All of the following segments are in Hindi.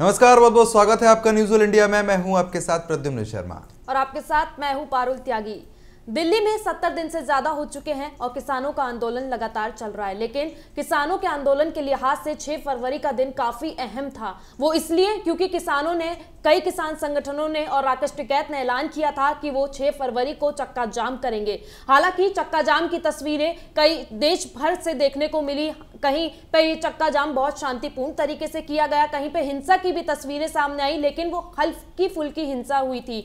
नमस्कार बहुत बहुत स्वागत है आपका न्यूज इंडिया में मैं हूं आपके साथ प्रद्युम्न शर्मा और आपके साथ मैं हूं पारुल त्यागी दिल्ली में सत्तर दिन से ज्यादा हो चुके हैं और किसानों का आंदोलन लगातार चल रहा है लेकिन किसानों के आंदोलन के लिहाज से 6 फरवरी का दिन काफी अहम था वो इसलिए क्योंकि किसानों ने कई किसान संगठनों ने और राकेश टिकैत ने ऐलान किया था कि वो 6 फरवरी को चक्का जाम करेंगे हालांकि चक्का जाम की तस्वीरें कई देश भर से देखने को मिली कहीं पे ये चक्का जाम बहुत शांतिपूर्ण तरीके से किया गया कहीं पे हिंसा की भी तस्वीरें सामने आई लेकिन वो हल्की फुल्की हिंसा हुई थी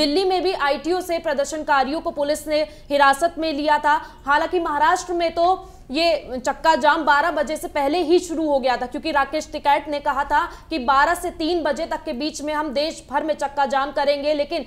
दिल्ली में भी आईटीओ से प्रदर्शनकारियों को पुलिस ने हिरासत में लिया था हालांकि महाराष्ट्र में तो ये चक्का जाम 12 बजे से पहले ही शुरू हो गया था क्योंकि राकेश टिकैत ने कहा था कि 12 से 3 बजे तक के बीच में हम देश भर में चक्का जाम करेंगे लेकिन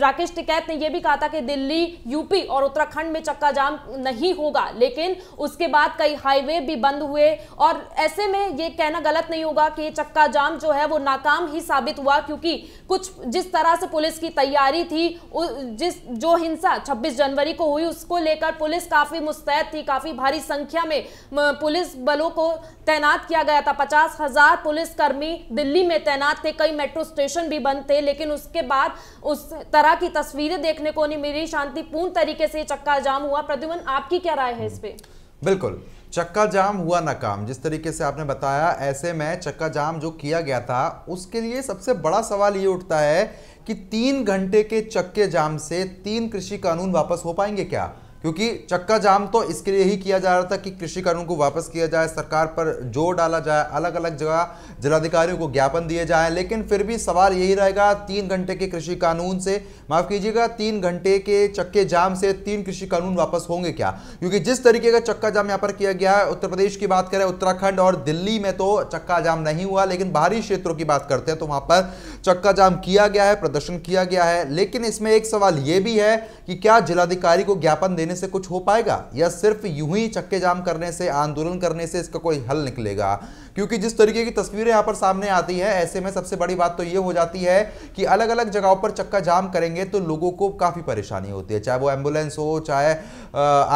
राकेश टिकैत ने यह भी कहा था कि दिल्ली यूपी और उत्तराखंड में चक्का जाम नहीं होगा लेकिन उसके बाद कई हाईवे भी बंद हुए और ऐसे में ये कहना गलत नहीं होगा कि ये चक्का जाम जो है वो नाकाम ही साबित हुआ क्योंकि कुछ जिस तरह से पुलिस की तैयारी थी जिस जो हिंसा छब्बीस जनवरी को हुई उसको लेकर पुलिस काफी मुस्तैद थी काफी भारी संख्या में पुलिस बलों को तैनात किया गया था पचास हजार पुलिसकर्मी दिल्ली में तैनात थे कई मेट्रो स्टेशन भी बंद थे लेकिन उसके बाद उस तरह की तस्वीरें देखने को नहीं मिली शांतिपूर्ण तरीके से चक्का जाम हुआ प्रद्युमन आपकी क्या राय है इस पे बिल्कुल चक्का जाम हुआ नाकाम जिस तरीके से आपने बताया ऐसे में चक्का जाम जो किया गया था उसके लिए सबसे बड़ा सवाल ये उठता है कि तीन घंटे के चक्के जाम से तीन कृषि कानून वापस हो पाएंगे क्या क्योंकि चक्का जाम तो इसके लिए ही किया जा रहा था कि कृषि कानून को वापस किया जाए सरकार पर जोर डाला जाए अलग अलग जगह जिलाधिकारियों को ज्ञापन दिए जाए लेकिन फिर भी सवाल यही रहेगा तीन घंटे के कृषि कानून से माफ़ कीजिएगा तीन घंटे के चक्के जाम से तीन कृषि कानून वापस होंगे क्या क्योंकि जिस तरीके का चक्का जाम यहाँ पर किया गया है उत्तर प्रदेश की बात करें उत्तराखंड और दिल्ली में तो चक्का जाम नहीं हुआ लेकिन बाहरी क्षेत्रों की बात करते हैं तो वहाँ पर चक्का जाम किया गया है प्रदर्शन किया गया है लेकिन इसमें एक सवाल ये भी है कि क्या जिलाधिकारी को ज्ञापन देने देने से कुछ हो पाएगा या सिर्फ यूं ही चक्के जाम करने से आंदोलन करने से इसका कोई हल निकलेगा क्योंकि जिस तरीके की तस्वीरें यहां पर सामने आती है ऐसे में सबसे बड़ी बात तो ये हो जाती है कि अलग अलग जगहों पर चक्का जाम करेंगे तो लोगों को काफ़ी परेशानी होती है चाहे वो एम्बुलेंस हो चाहे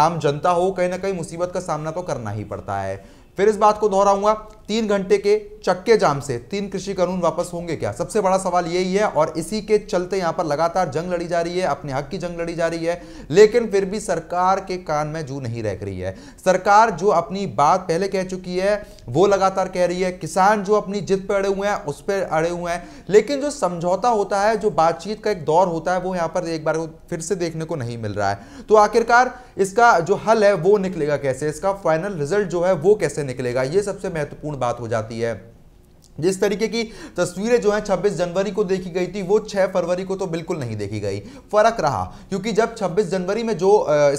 आम जनता हो कहीं ना कहीं मुसीबत का सामना तो करना ही पड़ता है फिर इस बात को दोहराऊंगा तीन घंटे के चक्के जाम से तीन कृषि कानून वापस होंगे क्या सबसे बड़ा सवाल यही है और इसी के चलते यहां पर लगातार जंग लड़ी जा रही है अपने हक की जंग लड़ी जा रही है लेकिन फिर भी सरकार के कान में जू नहीं रह रही है सरकार जो अपनी बात पहले कह चुकी है वो लगातार कह रही है किसान जो अपनी जिद पर अड़े हुए हैं उस पर अड़े हुए हैं लेकिन जो समझौता होता है जो बातचीत का एक दौर होता है वो यहां पर एक बार फिर से देखने को नहीं मिल रहा है तो आखिरकार इसका जो हल है वो निकलेगा कैसे इसका फाइनल रिजल्ट जो है वो कैसे निकलेगा ये सबसे महत्वपूर्ण महत्वपूर्ण बात हो जाती है जिस तरीके की तस्वीरें जो हैं 26 जनवरी को देखी गई थी वो 6 फरवरी को तो बिल्कुल नहीं देखी गई फर्क रहा क्योंकि जब 26 जनवरी में जो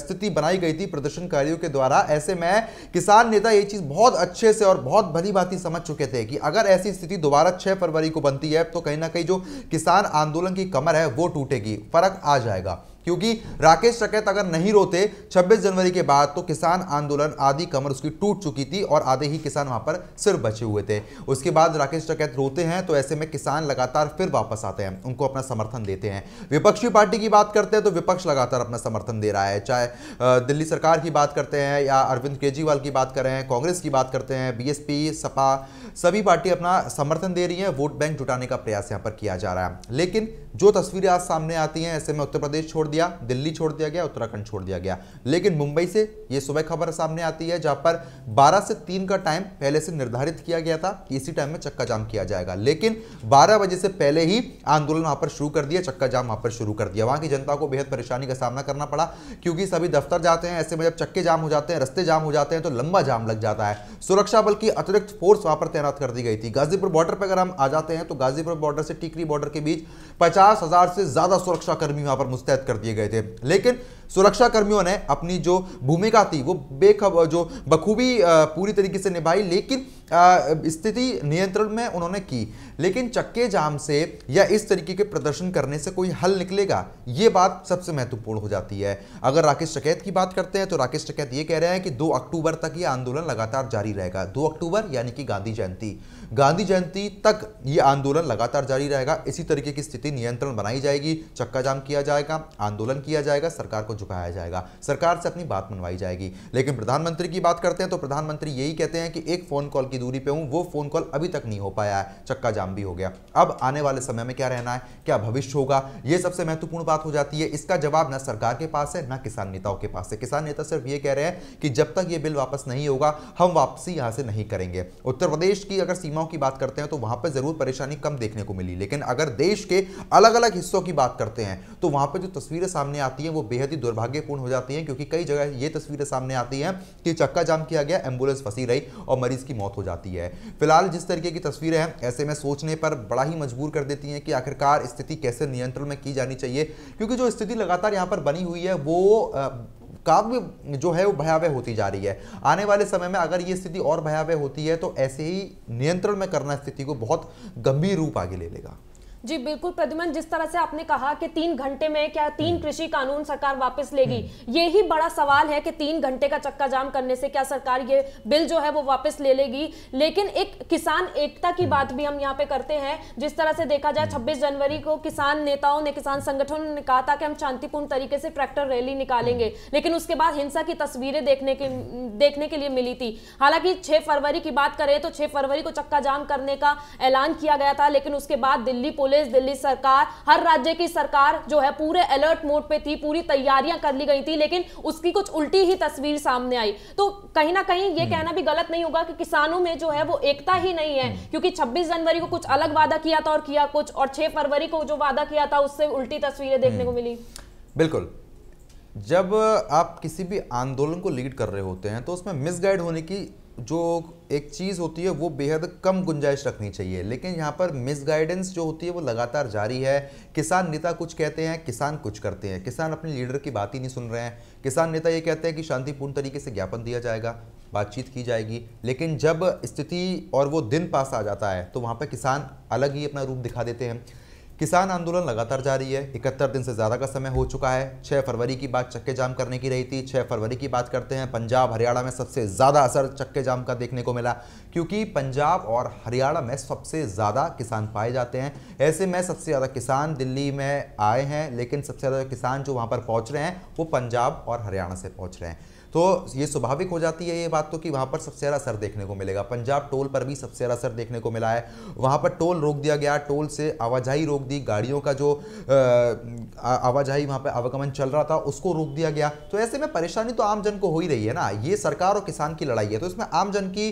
स्थिति बनाई गई थी प्रदर्शनकारियों के द्वारा ऐसे में किसान नेता ये चीज़ बहुत अच्छे से और बहुत भली भांति समझ चुके थे कि अगर ऐसी स्थिति दोबारा छः फरवरी को बनती है तो कहीं ना कहीं जो किसान आंदोलन की कमर है वो टूटेगी फर्क आ जाएगा क्योंकि राकेश शकैत अगर नहीं रोते 26 जनवरी के बाद तो किसान आंदोलन आदि कमर उसकी टूट चुकी थी और आधे ही किसान वहां पर सिर्फ बचे हुए थे उसके बाद राकेश शकैत रोते हैं तो ऐसे में किसान लगातार फिर वापस आते हैं उनको अपना समर्थन देते हैं विपक्षी पार्टी की बात करते हैं तो विपक्ष लगातार अपना समर्थन दे रहा है चाहे दिल्ली सरकार की बात करते हैं या अरविंद केजरीवाल की बात कर रहे हैं कांग्रेस की बात करते हैं बी सपा सभी पार्टी अपना समर्थन दे रही है वोट बैंक जुटाने का प्रयास यहाँ पर किया जा रहा है लेकिन जो तस्वीरें आज सामने आती हैं ऐसे में उत्तर प्रदेश छोड़ दिया दिल्ली छोड़ दिया गया उत्तराखंड छोड़ दिया गया लेकिन मुंबई से ये सुबह खबर सामने आती है जहां पर 12 से 3 का टाइम पहले से निर्धारित किया गया था कि इसी टाइम में चक्का जाम किया जाएगा लेकिन 12 बजे से पहले ही आंदोलन वहां पर शुरू कर दिया चक्का जाम वहां पर शुरू कर दिया वहां की जनता को बेहद परेशानी का सामना करना पड़ा क्योंकि सभी दफ्तर जाते हैं ऐसे में जब चक्के जाम हो जाते हैं रस्ते जाम हो जाते हैं तो लंबा जाम लग जाता है सुरक्षा बल की अतिरिक्त फोर्स वहां पर तैनात कर दी गई थी गाजीपुर बॉर्डर पर अगर हम आ जाते हैं तो गाजीपुर बॉर्डर से टिकरी बॉर्डर के बीच पचास से ज्यादा सुरक्षाकर्मी वहां पर मुस्तैद कर दिए गए थे लेकिन सुरक्षा कर्मियों ने अपनी जो भूमिका थी वो बेखब जो बखूबी पूरी तरीके से निभाई लेकिन स्थिति नियंत्रण में उन्होंने की लेकिन चक्के जाम से या इस तरीके के प्रदर्शन करने से कोई हल निकलेगा ये बात सबसे महत्वपूर्ण हो जाती है अगर राकेश चकैत की बात करते हैं तो राकेश चकैत ये कह रहे हैं कि 2 अक्टूबर तक ये आंदोलन लगातार जारी रहेगा 2 अक्टूबर यानी कि गांधी जयंती गांधी जयंती तक ये आंदोलन लगातार जारी रहेगा इसी तरीके की स्थिति नियंत्रण बनाई जाएगी चक्का जाम किया जाएगा आंदोलन किया जाएगा सरकार को झुकाया जाएगा सरकार से अपनी बात मनवाई जाएगी लेकिन प्रधानमंत्री की बात करते हैं तो प्रधानमंत्री यही कहते हैं कि एक फ़ोन कॉल की दूरी पर हूं वो फ़ोन कॉल अभी तक नहीं हो पाया है चक्का जाम भी हो गया अब आने वाले समय में क्या रहना है क्या भविष्य होगा ये सबसे महत्वपूर्ण बात हो जाती है इसका जवाब न सरकार के पास है न किसान नेताओं के पास है किसान नेता सिर्फ ये कह रहे हैं कि जब तक ये बिल वापस नहीं होगा हम वापसी यहां से नहीं करेंगे उत्तर प्रदेश की अगर सीमाओं की बात करते हैं तो वहां पर ज़रूर परेशानी कम देखने को मिली लेकिन अगर देश के अलग अलग हिस्सों की बात करते हैं तो वहां पर जो तस्वीरें सामने आती है वो बेहद ही दुर्भाग्यपूर्ण हो जाती हैं क्योंकि कई जगह ये तस्वीरें सामने आती हैं कि चक्का जाम किया गया एम्बुलेंस फंसी रही और मरीज की मौत हो जाती है फिलहाल जिस तरीके की तस्वीरें हैं ऐसे में सोचने पर बड़ा ही मजबूर कर देती हैं कि आखिरकार स्थिति कैसे नियंत्रण में की जानी चाहिए क्योंकि जो स्थिति लगातार यहाँ पर बनी हुई है वो काव्य जो है वो भयावह होती जा रही है आने वाले समय में अगर ये स्थिति और भयावह होती है तो ऐसे ही नियंत्रण में करना स्थिति को बहुत गंभीर रूप आगे ले लेगा जी बिल्कुल प्रद्युमन जिस तरह से आपने कहा कि तीन घंटे में क्या तीन हम्म। कृषि कानून सरकार वापस लेगी हम्म। ये ही बड़ा सवाल है कि तीन घंटे का चक्का जाम करने से क्या सरकार ये बिल जो है वो वापस ले लेगी लेकिन एक किसान एकता की हम्म। बात भी हम यहाँ पे करते हैं जिस तरह से देखा जाए छब्बीस जनवरी को किसान नेताओं ने किसान संगठनों ने कहा था कि हम शांतिपूर्ण तरीके से ट्रैक्टर रैली निकालेंगे लेकिन उसके बाद हिंसा की तस्वीरें देखने के देखने के लिए मिली थी हालांकि छह फरवरी की बात करें तो छह फरवरी को चक्का जाम करने का ऐलान किया गया था लेकिन उसके बाद दिल्ली पुलिस पुलिस दिल्ली सरकार हर राज्य की सरकार जो है पूरे अलर्ट मोड पे थी पूरी तैयारियां कर ली गई थी लेकिन उसकी कुछ उल्टी ही तस्वीर सामने आई तो कहीं ना कहीं ये कहना भी गलत नहीं होगा कि किसानों में जो है वो एकता ही नहीं है हम्म। क्योंकि छब्बीस जनवरी को कुछ अलग वादा किया था और किया कुछ और छह फरवरी को जो वादा किया था उससे उल्टी तस्वीरें देखने हम्म। को मिली बिल्कुल जब आप किसी भी आंदोलन को लीड कर रहे होते हैं तो उसमें मिसगाइड होने की जो एक चीज़ होती है वो बेहद कम गुंजाइश रखनी चाहिए लेकिन यहाँ पर मिसगाइडेंस जो होती है वो लगातार जारी है किसान नेता कुछ कहते हैं किसान कुछ करते हैं किसान अपने लीडर की बात ही नहीं सुन रहे हैं किसान नेता ये कहते हैं कि शांतिपूर्ण तरीके से ज्ञापन दिया जाएगा बातचीत की जाएगी लेकिन जब स्थिति और वो दिन पास आ जाता है तो वहाँ पर किसान अलग ही अपना रूप दिखा देते हैं किसान आंदोलन लगातार जारी है इकहत्तर दिन से ज़्यादा का समय हो चुका है छः फरवरी की बात चक्के जाम करने की रही थी छः फरवरी की बात करते हैं पंजाब हरियाणा में सबसे ज़्यादा असर चक्के जाम का देखने को मिला क्योंकि पंजाब और हरियाणा में सबसे ज़्यादा किसान पाए जाते हैं ऐसे में सबसे ज़्यादा किसान दिल्ली में आए हैं लेकिन सबसे ज़्यादा किसान जो वहाँ पर पहुँच रहे हैं वो पंजाब और हरियाणा से पहुँच रहे हैं तो ये स्वाभाविक हो जाती है ये बात तो कि वहाँ पर सबसे ज़्यादा असर देखने को मिलेगा पंजाब टोल पर भी सबसे ज़्यादा असर देखने को मिला है वहाँ पर टोल रोक दिया गया टोल से आवाजाही रोक दी गाड़ियों का जो आवाजाही वहाँ पर आवागमन चल रहा था उसको रोक दिया गया तो ऐसे में परेशानी तो आमजन को हो ही रही है ना ये सरकार और किसान की लड़ाई है तो इसमें आमजन की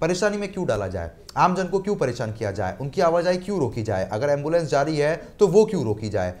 परेशानी में क्यों डाला जाए आमजन को क्यों परेशान किया जाए उनकी आवाजाही क्यों रोकी जाए अगर एम्बुलेंस जारी है तो वो क्यों रोकी जाए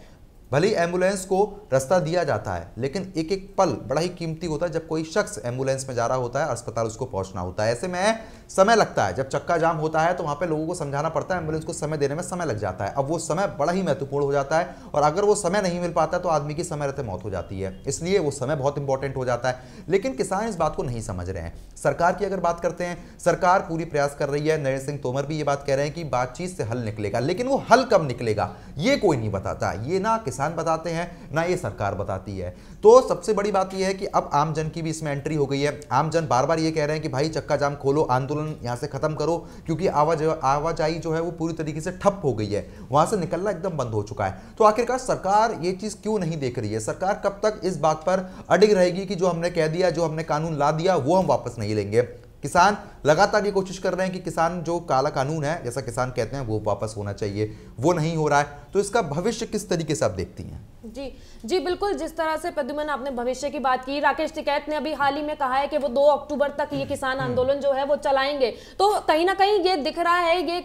भले ही एम्बुलेंस को रास्ता दिया जाता है लेकिन एक एक पल बड़ा ही कीमती होता है जब कोई शख्स एम्बुलेंस में जा रहा होता है अस्पताल उसको पहुंचना होता है ऐसे में समय लगता है जब चक्का जाम होता है तो वहां पर लोगों को समझाना पड़ता है एम्बुलेंस को समय देने में समय लग जाता है अब वो समय बड़ा ही महत्वपूर्ण हो जाता है और अगर वो समय नहीं मिल पाता तो आदमी की समय रहते मौत हो जाती है इसलिए वो समय बहुत इंपॉर्टेंट हो जाता है लेकिन किसान इस बात को नहीं समझ रहे हैं सरकार की अगर बात करते हैं सरकार पूरी प्रयास कर रही है नरेंद्र सिंह तोमर भी ये बात कह रहे हैं कि बातचीत से हल निकलेगा लेकिन वो हल कब निकलेगा ये कोई नहीं बताता ये ना किसान किसान बताते हैं ना ये सरकार बताती है तो सबसे बड़ी बात यह है कि अब आमजन की भी इसमें एंट्री हो गई है आमजन बार बार ये कह रहे हैं कि भाई चक्का जाम खोलो आंदोलन यहाँ से खत्म करो क्योंकि आवाज आवाजाही जो है वो पूरी तरीके से ठप हो गई है वहाँ से निकलना एकदम बंद हो चुका है तो आखिरकार सरकार ये चीज़ क्यों नहीं देख रही है सरकार कब तक इस बात पर अडिग रहेगी कि जो हमने कह दिया जो हमने कानून ला दिया वो हम वापस नहीं लेंगे किसान लगातार ये कोशिश कर रहे हैं कि किसान जो काला कानून है जैसा किसान कहते हैं वो वापस होना चाहिए वो नहीं हो रहा है तो इसका भविष्य किस तरीके से आप देखती हैं जी जी बिल्कुल जिस तरह से प्रद्युमन आपने भविष्य की बात की राकेश टिकैत ने अभी हाल ही में कहा है कि वो दो अक्टूबर तक ये किसान हम्म। आंदोलन जो है वो चलाएंगे तो कहीं ना कहीं ये दिख रहा है ये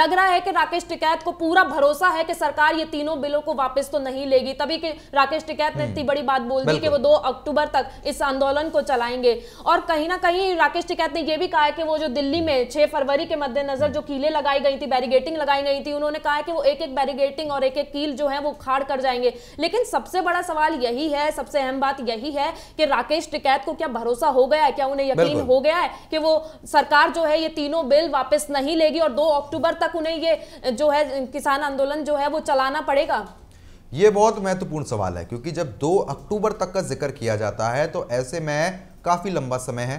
लग रहा है कि राकेश टिकैत को पूरा भरोसा है कि सरकार ये तीनों बिलों को वापस तो नहीं लेगी तभी कि राकेश टिकैत ने इतनी हम्म। बड़ी बात बोल दी कि वो दो अक्टूबर तक इस आंदोलन को चलाएंगे और कहीं ना कहीं राकेश टिकैत ने यह भी कहा है कि वो जो दिल्ली में 6 फरवरी के मद्देनजर जो कीले लगाई गई थी बैरिगेटिंग लगाई गई थी उन्होंने कहा कि वो एक एक बैरिगेटिंग और एक एक कील जो है वो खाड़ कर जाएंगे लेकिन सबसे बड़ा सवाल यही है सबसे अहम बात यही है कि राकेश टिकैत को क्या भरोसा हो गया है क्या उन्हें यकीन हो गया है कि वो सरकार जो है ये तीनों बिल वापस नहीं लेगी और दो अक्टूबर तक उन्हें ये जो है किसान आंदोलन जो है वो चलाना पड़ेगा ये बहुत महत्वपूर्ण सवाल है क्योंकि जब 2 अक्टूबर तक का जिक्र किया जाता है तो ऐसे में काफ़ी लंबा समय है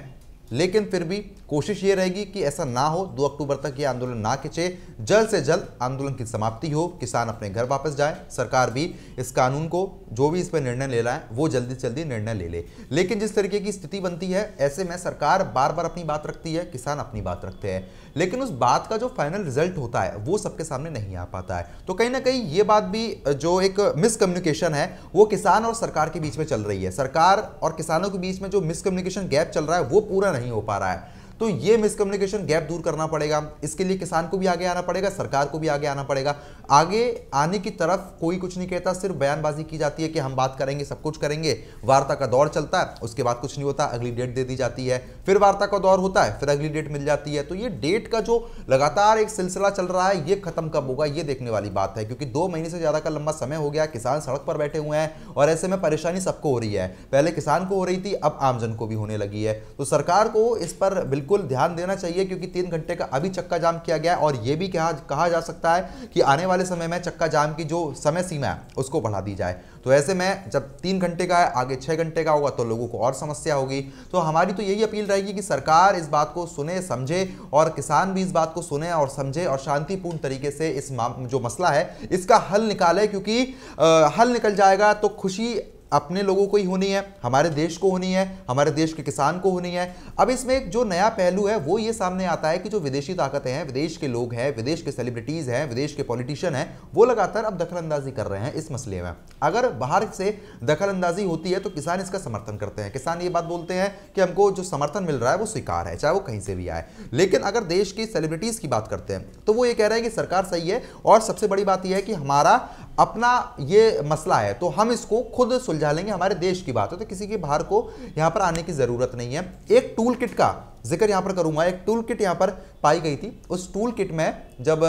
लेकिन फिर भी कोशिश ये रहेगी कि ऐसा ना हो दो अक्टूबर तक ये आंदोलन ना खिंचे जल्द से जल्द आंदोलन की समाप्ति हो किसान अपने घर वापस जाए सरकार भी इस कानून को जो भी इस पर निर्णय ले रहा है वो जल्दी से जल्दी निर्णय ले ले लेकिन जिस तरीके की स्थिति बनती है ऐसे में सरकार बार बार अपनी बात रखती है किसान अपनी बात रखते हैं लेकिन उस बात का जो फाइनल रिजल्ट होता है वो सबके सामने नहीं आ पाता है तो कहीं ना कहीं ये बात भी जो एक मिसकम्युनिकेशन है वो किसान और सरकार के बीच में चल रही है सरकार और किसानों के बीच में जो मिसकम्युनिकेशन गैप चल रहा है वो पूरा नहीं हो पा रहा है तो ये मिसकम्युनिकेशन गैप दूर करना पड़ेगा इसके लिए किसान को भी आगे आना पड़ेगा सरकार को भी आगे आना पड़ेगा आगे आने की तरफ कोई कुछ नहीं कहता सिर्फ बयानबाजी की जाती है कि हम बात करेंगे सब कुछ करेंगे वार्ता का दौर चलता है उसके बाद कुछ नहीं होता अगली डेट दे दी जाती है फिर वार्ता का दौर होता है फिर अगली डेट मिल जाती है तो ये डेट का जो लगातार एक सिलसिला चल रहा है ये खत्म कब होगा ये देखने वाली बात है क्योंकि दो महीने से ज़्यादा का लंबा समय हो गया किसान सड़क पर बैठे हुए हैं और ऐसे में परेशानी सबको हो रही है पहले किसान को हो रही थी अब आमजन को भी होने लगी है तो सरकार को इस पर बिल्कुल बिल्कुल ध्यान देना चाहिए क्योंकि तीन घंटे का अभी चक्का जाम किया गया है और यह भी कहा कहा जा सकता है कि आने वाले समय में चक्का जाम की जो समय सीमा है उसको बढ़ा दी जाए तो ऐसे में जब तीन घंटे का है आगे छः घंटे का होगा तो लोगों को और समस्या होगी तो हमारी तो यही अपील रहेगी कि सरकार इस बात को सुने समझे और किसान भी इस बात को सुने और समझे और शांतिपूर्ण तरीके से इस जो मसला है इसका हल निकाले क्योंकि आ, हल निकल जाएगा तो खुशी अपने लोगों को ही होनी है हमारे देश को होनी है हमारे देश के किसान को होनी है अब इसमें एक जो नया पहलू है वो ये सामने आता है कि जो विदेशी ताकतें हैं विदेश के लोग हैं विदेश के सेलिब्रिटीज़ हैं विदेश के पॉलिटिशियन हैं वो लगातार अब दखलंदाजी कर रहे हैं इस मसले में अगर बाहर से दखलंदाजी होती है तो किसान इसका समर्थन करते हैं किसान ये बात बोलते हैं कि हमको जो समर्थन मिल रहा है वो स्वीकार है चाहे वो कहीं से भी आए लेकिन अगर देश की सेलिब्रिटीज़ की बात करते हैं तो वो ये कह रहे हैं कि सरकार सही है और सबसे बड़ी बात यह है कि हमारा अपना ये मसला है तो हम इसको खुद सुलझा लेंगे हमारे देश की बात है तो किसी के बाहर को यहाँ पर आने की ज़रूरत नहीं है एक टूल किट का जिक्र यहाँ पर करूँगा एक टूल किट यहाँ पर पाई गई थी उस टूल किट में जब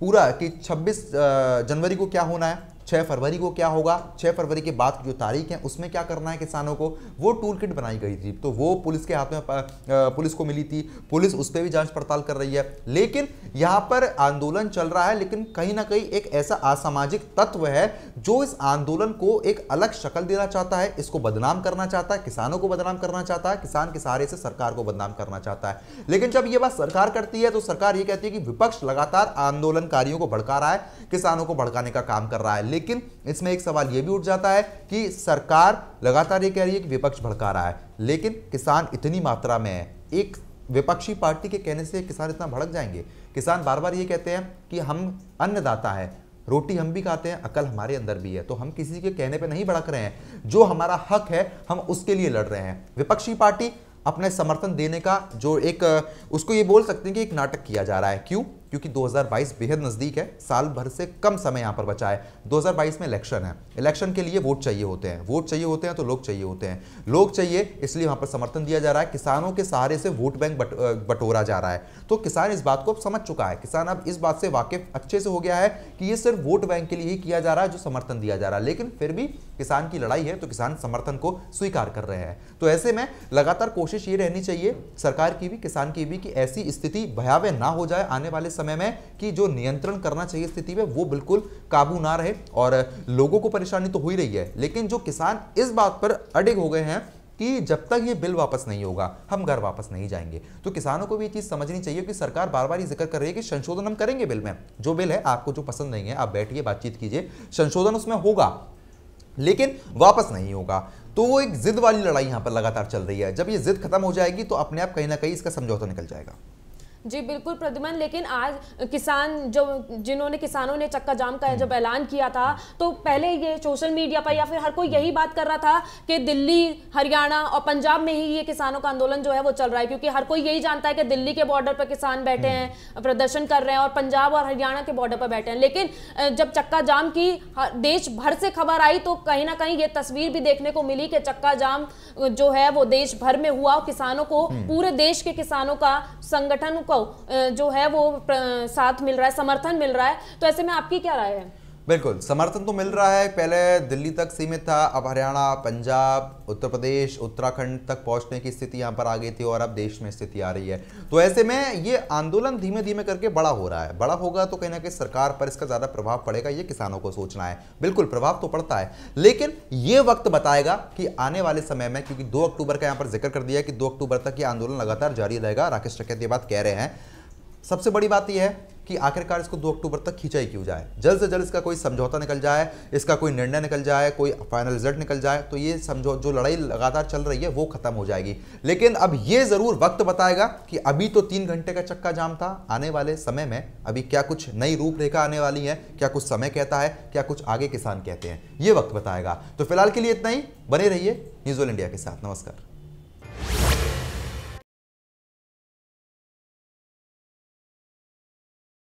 पूरा कि 26 जनवरी को क्या होना है छः फरवरी को क्या होगा छः फरवरी के बाद की जो तारीख है उसमें क्या करना है किसानों को वो टूल किट बनाई गई थी तो वो पुलिस के हाथ में पुलिस को मिली थी पुलिस उस पर भी जांच पड़ताल कर रही है लेकिन यहाँ पर आंदोलन चल रहा है लेकिन कहीं ना कहीं एक ऐसा असामाजिक तत्व है जो इस आंदोलन को एक अलग शक्ल देना चाहता है इसको बदनाम करना चाहता है किसानों को बदनाम करना चाहता है किसान के सहारे से सरकार को बदनाम करना चाहता है लेकिन जब ये बात सरकार करती है तो सरकार ये कहती है कि विपक्ष लगातार आंदोलनकारियों को भड़का रहा है किसानों को भड़काने का काम कर रहा है लेकिन इसमें एक सवाल यह भी उठ जाता है कि सरकार लगातार ये कह रही है कि विपक्ष भड़का रहा है लेकिन किसान इतनी मात्रा में है एक विपक्षी पार्टी के कहने से किसान इतना भड़क जाएंगे किसान बार बार ये कहते हैं कि हम अन्नदाता है रोटी हम भी खाते हैं अकल हमारे अंदर भी है तो हम किसी के कहने पर नहीं भड़क रहे हैं जो हमारा हक है हम उसके लिए लड़ रहे हैं विपक्षी पार्टी अपने समर्थन देने का जो एक उसको ये बोल सकते हैं कि एक नाटक किया जा रहा है क्यों क्योंकि 2022 बेहद नज़दीक है साल भर से कम समय यहाँ पर बचा है 2022 में इलेक्शन है इलेक्शन के लिए वोट चाहिए होते हैं वोट चाहिए होते हैं तो लोग चाहिए होते हैं लोग चाहिए इसलिए वहाँ पर समर्थन दिया जा रहा है किसानों के सहारे से वोट बैंक बट, बटोरा जा रहा है तो किसान इस बात को समझ चुका है किसान अब इस बात से वाकिफ अच्छे से हो गया है कि ये सिर्फ वोट बैंक के लिए ही किया जा रहा है जो समर्थन दिया जा रहा है लेकिन फिर भी किसान की लड़ाई है तो किसान समर्थन को स्वीकार कर रहे हैं तो ऐसे में लगातार कोशिश ये रहनी चाहिए सरकार की भी किसान की भी कि ऐसी स्थिति भयावह ना हो जाए आने वाले समय में कि जो नियंत्रण करना चाहिए स्थिति में वो बिल्कुल काबू ना रहे और लोगों को परेशानी तो हो ही रही है लेकिन जो किसान इस बात पर अडिग हो गए हैं कि जब तक ये बिल वापस नहीं होगा हम घर वापस नहीं जाएंगे तो किसानों को भी ये चीज़ समझनी चाहिए कि सरकार बार बार ये जिक्र कर रही है कि संशोधन हम करेंगे बिल में जो बिल है आपको जो पसंद नहीं है आप बैठिए बातचीत कीजिए संशोधन उसमें होगा लेकिन वापस नहीं होगा तो वो एक जिद वाली लड़ाई यहां पर लगातार चल रही है जब ये जिद खत्म हो जाएगी तो अपने आप कहीं ना कहीं इसका समझौता निकल जाएगा जी बिल्कुल प्रद्युमन लेकिन आज किसान जो जिन्होंने किसानों ने चक्का जाम का जब ऐलान किया था तो पहले ये सोशल मीडिया पर या फिर हर कोई यही बात कर रहा था कि दिल्ली हरियाणा और पंजाब में ही ये किसानों का आंदोलन जो है वो चल रहा है क्योंकि हर कोई यही जानता है कि दिल्ली के बॉर्डर पर किसान बैठे हम्म। हैं प्रदर्शन कर रहे हैं और पंजाब और हरियाणा के बॉर्डर पर बैठे हैं लेकिन जब चक्का जाम की देश भर से खबर आई तो कहीं ना कहीं ये तस्वीर भी देखने को मिली कि चक्का जाम जो है वो देश भर में हुआ किसानों को हम्म। पूरे देश के किसानों का संगठन को को जो है वो साथ मिल रहा है समर्थन मिल रहा है तो ऐसे में आपकी क्या राय है बिल्कुल समर्थन तो मिल रहा है पहले दिल्ली तक सीमित था अब हरियाणा पंजाब उत्तर प्रदेश उत्तराखंड तक पहुंचने की स्थिति यहां पर आ गई थी और अब देश में स्थिति आ रही है तो ऐसे में ये आंदोलन धीमे धीमे करके बड़ा हो रहा है बड़ा होगा तो कहीं ना कहीं सरकार पर इसका ज़्यादा प्रभाव पड़ेगा ये किसानों को सोचना है बिल्कुल प्रभाव तो पड़ता है लेकिन ये वक्त बताएगा कि आने वाले समय में क्योंकि दो अक्टूबर का यहाँ पर जिक्र कर दिया कि दो अक्टूबर तक ये आंदोलन लगातार जारी रहेगा राकेश चकैत तो ये बात कह रहे हैं सबसे बड़ी बात यह है कि आखिरकार इसको 2 अक्टूबर तक खींचा ही क्यों जाए जल्द से जल्द इसका कोई समझौता निकल जाए इसका कोई निर्णय निकल जाए कोई फाइनल रिजल्ट निकल जाए तो ये समझौ जो लड़ाई लगातार चल रही है वो खत्म हो जाएगी लेकिन अब ये ज़रूर वक्त बताएगा कि अभी तो तीन घंटे का चक्का जाम था आने वाले समय में अभी क्या कुछ नई रूपरेखा आने वाली है क्या कुछ समय कहता है क्या कुछ आगे किसान कहते हैं ये वक्त बताएगा तो फिलहाल के लिए इतना ही बने रहिए न्यूज़ इंडिया के साथ नमस्कार